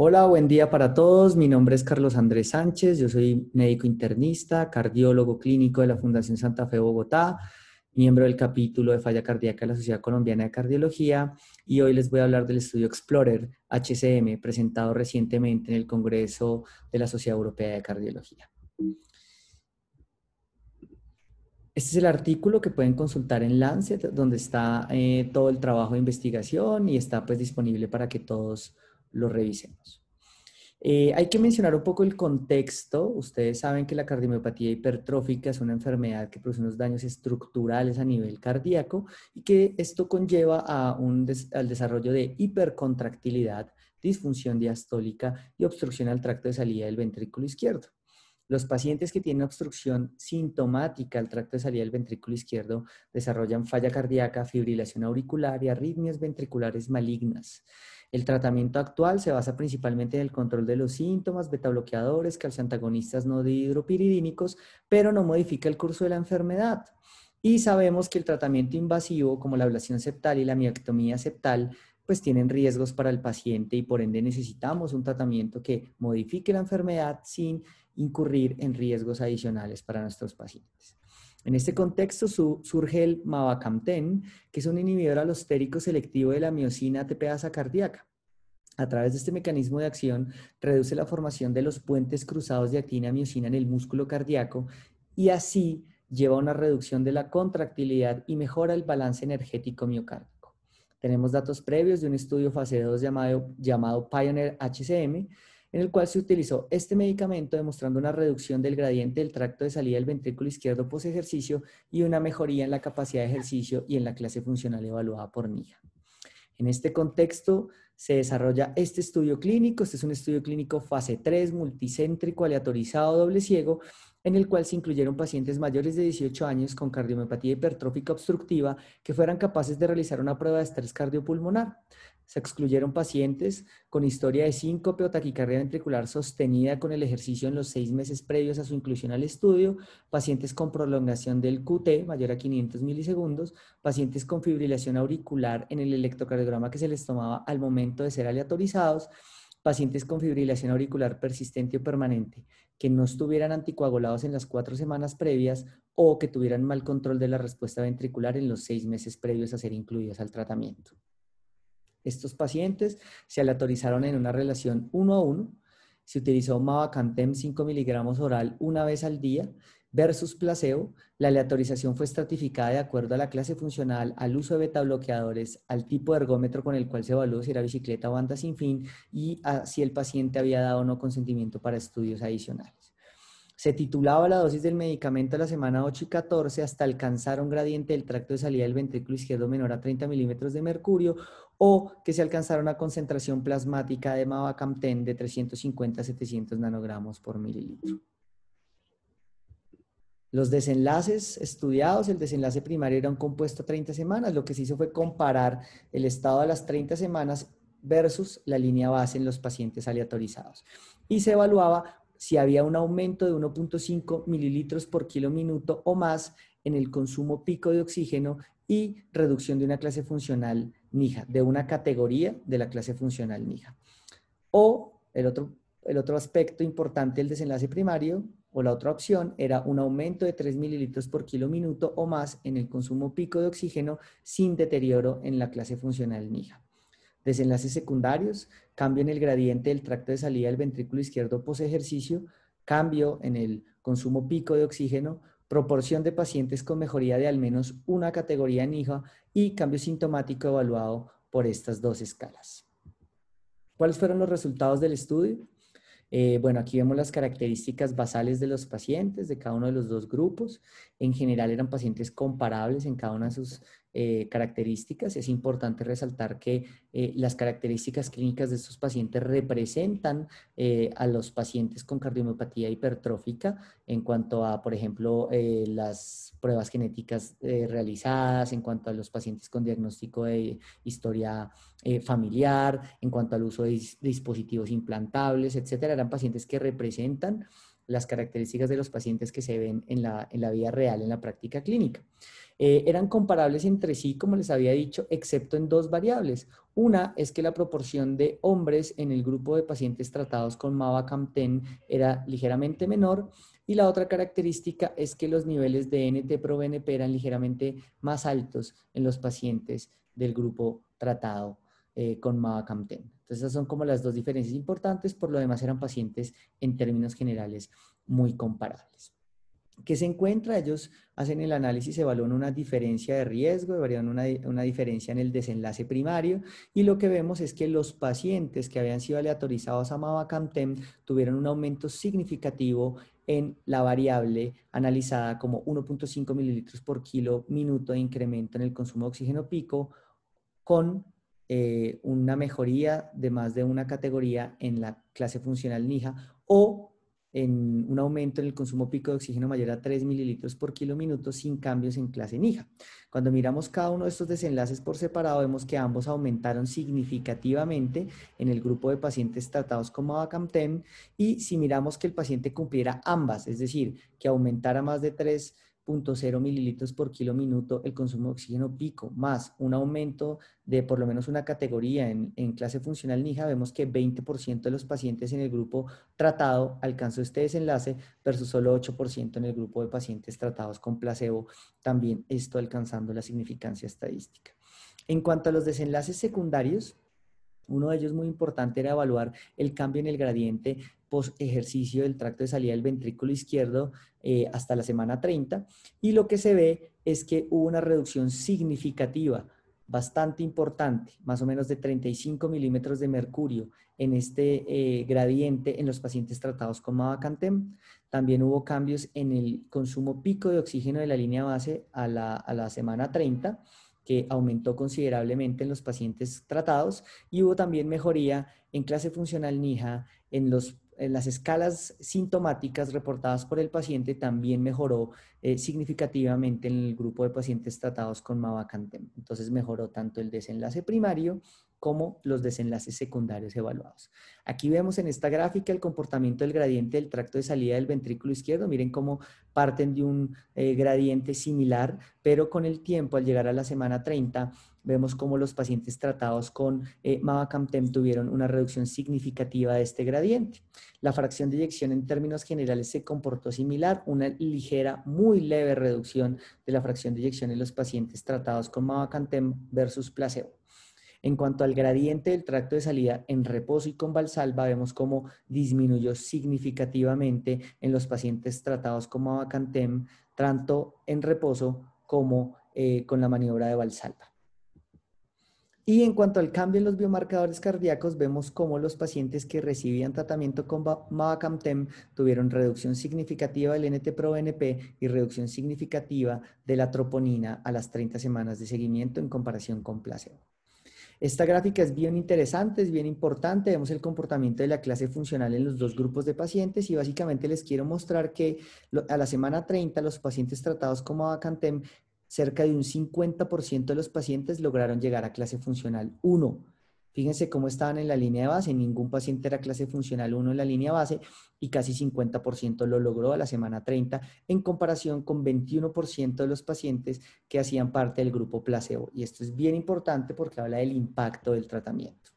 Hola, buen día para todos. Mi nombre es Carlos Andrés Sánchez. Yo soy médico internista, cardiólogo clínico de la Fundación Santa Fe Bogotá, miembro del capítulo de falla cardíaca de la Sociedad Colombiana de Cardiología. Y hoy les voy a hablar del estudio Explorer HCM, presentado recientemente en el Congreso de la Sociedad Europea de Cardiología. Este es el artículo que pueden consultar en Lancet, donde está eh, todo el trabajo de investigación y está pues disponible para que todos lo revisemos. Eh, hay que mencionar un poco el contexto. Ustedes saben que la cardiomiopatía hipertrófica es una enfermedad que produce unos daños estructurales a nivel cardíaco y que esto conlleva al desarrollo de hipercontractilidad, disfunción diastólica y obstrucción al tracto de salida del ventrículo izquierdo. Los pacientes que tienen obstrucción sintomática al tracto de salida del ventrículo izquierdo desarrollan falla cardíaca, fibrilación auricular y arritmias ventriculares malignas. El tratamiento actual se basa principalmente en el control de los síntomas, betabloqueadores, calciantagonistas no dihidropiridínicos, pero no modifica el curso de la enfermedad. Y sabemos que el tratamiento invasivo, como la ablación septal y la miectomía septal, pues tienen riesgos para el paciente y por ende necesitamos un tratamiento que modifique la enfermedad sin incurrir en riesgos adicionales para nuestros pacientes. En este contexto surge el mavacamten, que es un inhibidor alostérico selectivo de la miocina ATPasa cardíaca. A través de este mecanismo de acción, reduce la formación de los puentes cruzados de actina-miocina en el músculo cardíaco y así lleva a una reducción de la contractilidad y mejora el balance energético miocárdico. Tenemos datos previos de un estudio fase 2 llamado, llamado Pioneer HCM, en el cual se utilizó este medicamento demostrando una reducción del gradiente del tracto de salida del ventrículo izquierdo post ejercicio y una mejoría en la capacidad de ejercicio y en la clase funcional evaluada por NIA. En este contexto se desarrolla este estudio clínico, este es un estudio clínico fase 3, multicéntrico, aleatorizado, doble ciego, en el cual se incluyeron pacientes mayores de 18 años con cardiomepatía hipertrófica obstructiva que fueran capaces de realizar una prueba de estrés cardiopulmonar se excluyeron pacientes con historia de síncope o taquicardia ventricular sostenida con el ejercicio en los seis meses previos a su inclusión al estudio, pacientes con prolongación del QT mayor a 500 milisegundos, pacientes con fibrilación auricular en el electrocardiograma que se les tomaba al momento de ser aleatorizados, pacientes con fibrilación auricular persistente o permanente, que no estuvieran anticoagulados en las cuatro semanas previas o que tuvieran mal control de la respuesta ventricular en los seis meses previos a ser incluidos al tratamiento. Estos pacientes se aleatorizaron en una relación uno a uno. Se utilizó Mavacantem 5 miligramos oral una vez al día versus placebo. La aleatorización fue estratificada de acuerdo a la clase funcional, al uso de beta bloqueadores, al tipo de ergómetro con el cual se evaluó si era bicicleta o banda sin fin y a si el paciente había dado o no consentimiento para estudios adicionales. Se titulaba la dosis del medicamento a la semana 8 y 14 hasta alcanzar un gradiente del tracto de salida del ventrículo izquierdo menor a 30 milímetros de mercurio o que se alcanzara una concentración plasmática de mavacamten de 350 a 700 nanogramos por mililitro. Los desenlaces estudiados, el desenlace primario era un compuesto a 30 semanas. Lo que se hizo fue comparar el estado a las 30 semanas versus la línea base en los pacientes aleatorizados. Y se evaluaba si había un aumento de 1.5 mililitros por kilo minuto o más en el consumo pico de oxígeno y reducción de una clase funcional NIJA, de una categoría de la clase funcional NIJA. O el otro, el otro aspecto importante del desenlace primario, o la otra opción, era un aumento de 3 mililitros por kilo minuto o más en el consumo pico de oxígeno sin deterioro en la clase funcional NIJA desenlaces secundarios, cambio en el gradiente del tracto de salida del ventrículo izquierdo post ejercicio, cambio en el consumo pico de oxígeno, proporción de pacientes con mejoría de al menos una categoría en hija y cambio sintomático evaluado por estas dos escalas. ¿Cuáles fueron los resultados del estudio? Eh, bueno, aquí vemos las características basales de los pacientes de cada uno de los dos grupos. En general eran pacientes comparables en cada una de sus eh, características. Es importante resaltar que eh, las características clínicas de estos pacientes representan eh, a los pacientes con cardiomiopatía hipertrófica en cuanto a, por ejemplo, las pruebas genéticas realizadas, en cuanto a los pacientes con diagnóstico de historia familiar, en cuanto al uso de dispositivos implantables, etcétera. Eran pacientes que representan las características de los pacientes que se ven en la, vida real, en la práctica clínica. Eh, eran comparables entre sí, como les había dicho, excepto en dos variables. Una es que la proporción de hombres en el grupo de pacientes tratados con Mavacamten era ligeramente menor y la otra característica es que los niveles de NT-proBNP eran ligeramente más altos en los pacientes del grupo tratado eh, con mavacamten. Entonces esas son como las dos diferencias importantes, por lo demás eran pacientes en términos generales muy comparables. ¿Qué se encuentra? Ellos hacen el análisis, evalúan una diferencia de riesgo, evalúan una, una, diferencia en el desenlace primario y lo que vemos es que los pacientes que habían sido aleatorizados a Mavacamten tuvieron un aumento significativo en la variable analizada como 1.5 mililitros por kilo minuto de incremento en el consumo de oxígeno pico con eh, una mejoría de más de una categoría en la clase funcional Nija o en un aumento en el consumo pico de oxígeno mayor a 3 mililitros por minuto sin cambios en clase Nija. Cuando miramos cada uno de estos desenlaces por separado, vemos que ambos aumentaron significativamente en el grupo de pacientes tratados con Mavacamten y si miramos que el paciente cumpliera ambas, es decir, que aumentara más de 3 0.0 mililitros por kilo minuto el consumo de oxígeno pico, más un aumento de por lo menos una categoría en, en clase funcional NIJA, vemos que 20% de los pacientes en el grupo tratado alcanzó este desenlace versus solo 8% en el grupo de pacientes tratados con placebo, también esto alcanzando la significancia estadística. En cuanto a los desenlaces secundarios, uno de ellos muy importante era evaluar el cambio en el gradiente post ejercicio del tracto de salida del ventrículo izquierdo eh, hasta la semana 30 y lo que se ve es que hubo una reducción significativa, bastante importante, más o menos de 35 milímetros de mercurio en este eh, gradiente en los pacientes tratados con Mavacantem. También hubo cambios en el consumo pico de oxígeno de la línea base a la, a la semana 30 que aumentó considerablemente en los pacientes tratados y hubo también mejoría en clase funcional NIHA, en, las escalas sintomáticas reportadas por el paciente también mejoró eh, significativamente en el grupo de pacientes tratados con Mavacantem. Entonces mejoró tanto el desenlace primario como los desenlaces secundarios evaluados. Aquí vemos en esta gráfica el comportamiento del gradiente del tracto de salida del ventrículo izquierdo. Miren cómo parten de un eh, gradiente similar, pero con el tiempo, al llegar a la semana 30, vemos cómo los pacientes tratados con eh, Mavacantem tuvieron una reducción significativa de este gradiente. La fracción de eyección en términos generales se comportó similar, una ligera, muy leve reducción de la fracción de eyección en los pacientes tratados con Mavacamtem versus placebo. En cuanto al gradiente del tracto de salida en reposo y con valsalva, vemos cómo disminuyó significativamente en los pacientes tratados con avacantem, tanto en reposo como eh, con la maniobra de valsalva. Y en cuanto al cambio en los biomarcadores cardíacos, vemos cómo los pacientes que recibían tratamiento con Mavacamtem tuvieron reducción significativa del NT-proBNP y reducción significativa de la troponina a las 30 semanas de seguimiento en comparación con placebo. Esta gráfica es bien interesante, es bien importante. Vemos el comportamiento de la clase funcional en los dos grupos de pacientes y básicamente les quiero mostrar que a la semana 30 los pacientes tratados como Avacantem, cerca de un 50% de los pacientes lograron llegar a clase funcional 1 Fíjense cómo estaban en la línea de base, ningún paciente era clase funcional 1 en la línea base y casi 50% lo logró a la semana 30 en comparación con 21% de los pacientes que hacían parte del grupo placebo. Y esto es bien importante porque habla del impacto del tratamiento.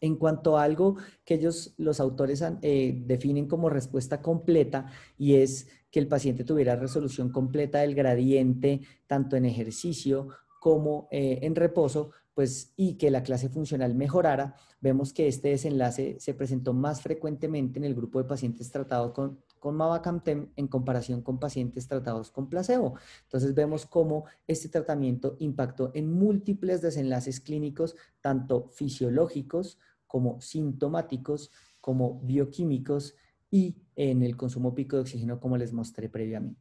En cuanto a algo que ellos, los autores, eh, definen como respuesta completa, y es que el paciente tuviera resolución completa del gradiente, tanto en ejercicio como eh, en reposo, pues, y que la clase funcional mejorara, vemos que este desenlace se presentó más frecuentemente en el grupo de pacientes tratados con, con Mavacamten en comparación con pacientes tratados con placebo. Entonces vemos cómo este tratamiento impactó en múltiples desenlaces clínicos, tanto fisiológicos como sintomáticos, como bioquímicos y en el consumo pico de oxígeno como les mostré previamente.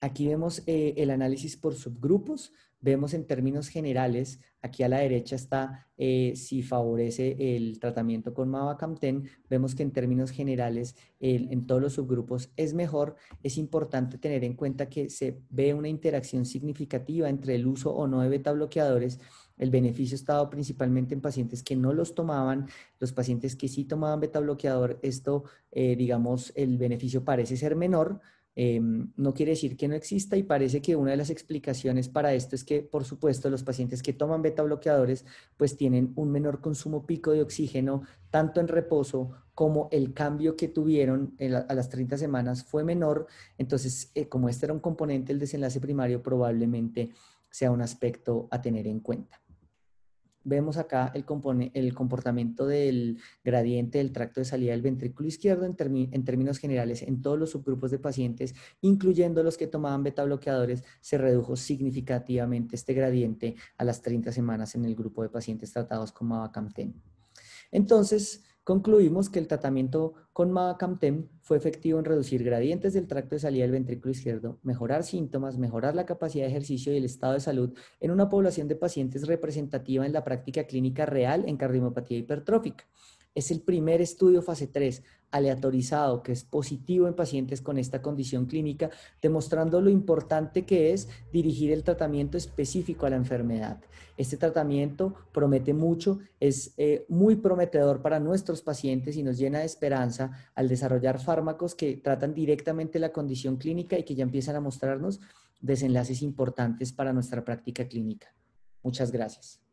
Aquí vemos eh, el análisis por subgrupos vemos en términos generales, aquí a la derecha está eh, si favorece el tratamiento con Mavacamten, vemos que en términos generales en todos los subgrupos es mejor. Es importante tener en cuenta que se ve una interacción significativa entre el uso o no de beta bloqueadores. El beneficio ha estado principalmente en pacientes que no los tomaban, los pacientes que sí tomaban beta bloqueador, esto, eh, digamos, el beneficio parece ser menor, Em, no quiere decir que no exista y parece que una de las explicaciones para esto es que, por supuesto, los pacientes que toman beta bloqueadores pues tienen un menor consumo pico de oxígeno, tanto en reposo como el cambio que tuvieron a las 30 semanas fue menor. Entonces, eh, como este era un componente del desenlace primario, probablemente sea un aspecto a tener en cuenta vemos acá el, el comportamiento del gradiente del tracto de salida del ventrículo izquierdo en, términos generales en todos los subgrupos de pacientes, incluyendo los que tomaban beta bloqueadores, se redujo significativamente este gradiente a las 30 semanas en el grupo de pacientes tratados con mavacamten. Entonces, Concluimos que el tratamiento con Mavacamten fue efectivo en reducir gradientes del tracto de salida del ventrículo izquierdo, mejorar síntomas, mejorar la capacidad de ejercicio y el estado de salud en una población de pacientes representativa en la práctica clínica real en cardiopatía hipertrófica. Es el primer estudio fase 3 aleatorizado, que es positivo en pacientes con esta condición clínica, demostrando lo importante que es dirigir el tratamiento específico a la enfermedad. Este tratamiento promete mucho, es eh, muy prometedor para nuestros pacientes y nos llena de esperanza al desarrollar fármacos que tratan directamente la condición clínica y que ya empiezan a mostrarnos desenlaces importantes para nuestra práctica clínica. Muchas gracias.